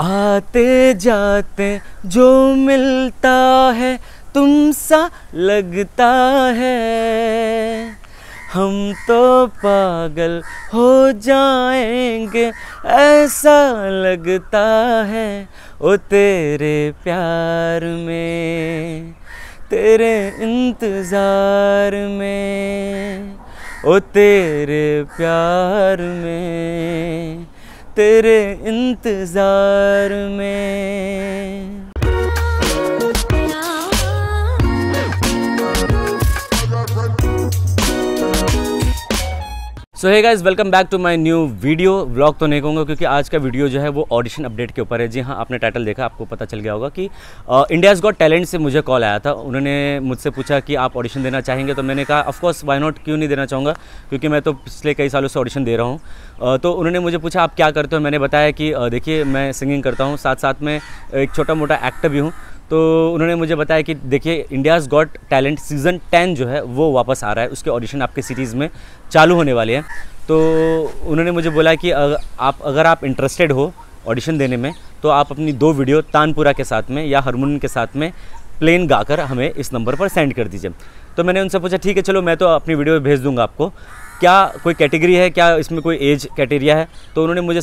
आते जाते जो मिलता है तुम सा लगता है हम तो पागल हो जाएंगे ऐसा लगता है ओ तेरे प्यार में तेरे इंतज़ार में ओ तेरे प्यार में तेरे इंतज़ार में so hi guys welcome back to my new video vlog तो नहीं कहूँगा क्योंकि आज का वीडियो जो है वो ऑडिशन अपडेट के ऊपर है जी हाँ आपने टाइटल देखा आपको पता चल गया होगा कि इंडियाज़ गॉट टैलेंट से मुझे कॉल आया था उन्होंने मुझसे पूछा कि आप ऑडिशन देना चाहेंगे तो मैंने कहा ऑफकोर्स वाई नॉट क्यों नहीं देना चाहूँगा क्योंकि मैं तो पिछले कई सालों से ऑडिशन दे रहा हूँ uh, तो उन्होंने मुझे पूछा आप क्या करते हो मैंने बताया कि uh, देखिए मैं सिंगिंग करता हूँ साथ साथ में एक छोटा मोटा एक्टर भी हूँ तो उन्होंने मुझे बताया कि देखिए India's Got Talent season ten जो है वो वापस आ रहा है उसके ऑडिशन आपके सीरीज़ में चालू होने वाले हैं तो उन्होंने मुझे बोला कि आप अगर आप इंटरेस्टेड हो ऑडिशन देने में तो आप अपनी दो वीडियो तानपुरा के साथ में या हारमोनियम के साथ में प्लेन गाकर हमें इस नंबर पर सेंड कर दीजिए तो मैंने उनसे पूछा ठीक है चलो मैं तो अपनी वीडियो भेज दूंगा आपको क्या कोई कैटेगरी है क्या इसमें कोई एज कैटेरिया है तो उन्होंने मुझे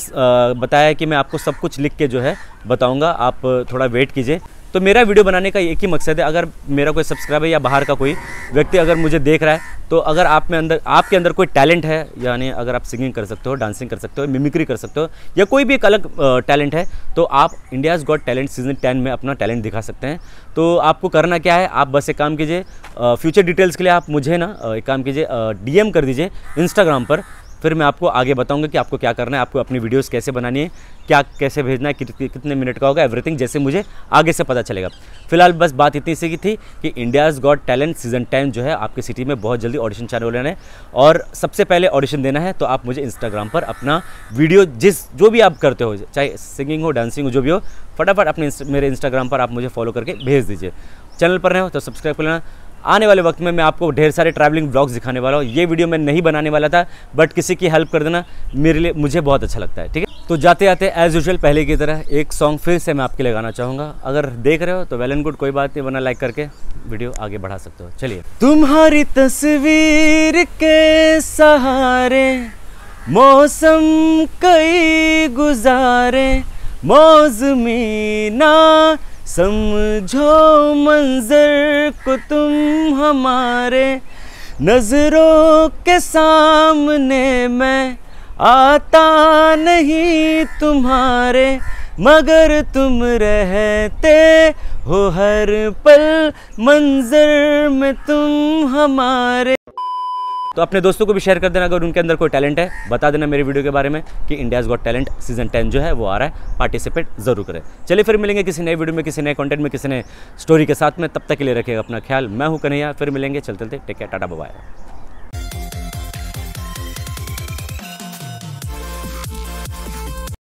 बताया कि मैं आपको सब कुछ लिख के जो है बताऊंगा आप थोड़ा वेट कीजिए तो मेरा वीडियो बनाने का एक ही मकसद है अगर मेरा कोई सब्सक्राइबर या बाहर का कोई व्यक्ति अगर मुझे देख रहा है तो अगर आप में अंदर आपके अंदर कोई टैलेंट है यानी अगर आप सिंगिंग कर सकते हो डांसिंग कर सकते हो मिमिक्री कर सकते हो या कोई भी एक अलग टैलेंट है तो आप India's Got Talent season ten में अपना टैलेंट दिखा सकते हैं तो आपको करना क्या है आप बस एक काम कीजिए फ्यूचर डिटेल्स के लिए आप मुझे ना एक काम कीजिए डी कर दीजिए इंस्टाग्राम पर फिर मैं आपको आगे बताऊँगा कि आपको क्या करना है आपको अपनी वीडियोज़ कैसे बनानी है क्या कैसे भेजना है कि, कितने मिनट का होगा एवरीथिंग जैसे मुझे आगे से पता चलेगा फिलहाल बस बात इतनी सी की थी कि India's Got Talent season time जो है आपकी सिटी में बहुत जल्दी ऑडिशन चालू हो रहे है और सबसे पहले ऑडिशन देना है तो आप मुझे इंस्टाग्राम पर अपना वीडियो जिस जो भी आप करते हो चाहे सिंगिंग हो डांसिंग हो जो भी हो फटाफट अपने मेरे इंस्टाग्राम पर आप मुझे फॉलो करके भेज दीजिए चैनल पर रहे हो तो सब्सक्राइब कर लेना आने वाले वक्त में मैं आपको ढेर सारे ट्रैवलिंग ब्लॉग्स दिखाने वाला हूँ ये वीडियो मैं नहीं बनाने वाला था बट किसी की हेल्प कर देना मेरे लिए मुझे बहुत अच्छा लगता है ठीक है तो जाते आते एज यूजल पहले की तरह एक सॉन्ग फिर से मैं आपके लिए गाना चाहूँगा अगर देख रहे हो तो वेल एंड गुड कोई बात नहीं वरना लाइक करके वीडियो आगे बढ़ा सकते हो चलिए तुम्हारी तस्वीर के सहारे मौसम कई गुजारे मौजमी समझो मंजर को तुम हमारे नजरों के सामने मैं आता नहीं तुम्हारे मगर तुम रहते हो हर पल मंजर में तुम हमारे तो अपने दोस्तों को भी शेयर कर देना अगर उनके अंदर कोई टैलेंट है बता देना मेरे वीडियो के बारे में कि India's Got Talent season ten जो है वो आ रहा है पार्टिसिपेट जरूर करें चलिए फिर मिलेंगे किसी नए वीडियो में किसी नए कॉन्टेंट में किसी नए स्टोरी के साथ में तब तक के लिए रखेगा अपना ख्याल मैं हूँ कन्हैया फिर मिलेंगे चलते चलते टेक केयर टाटा बबाया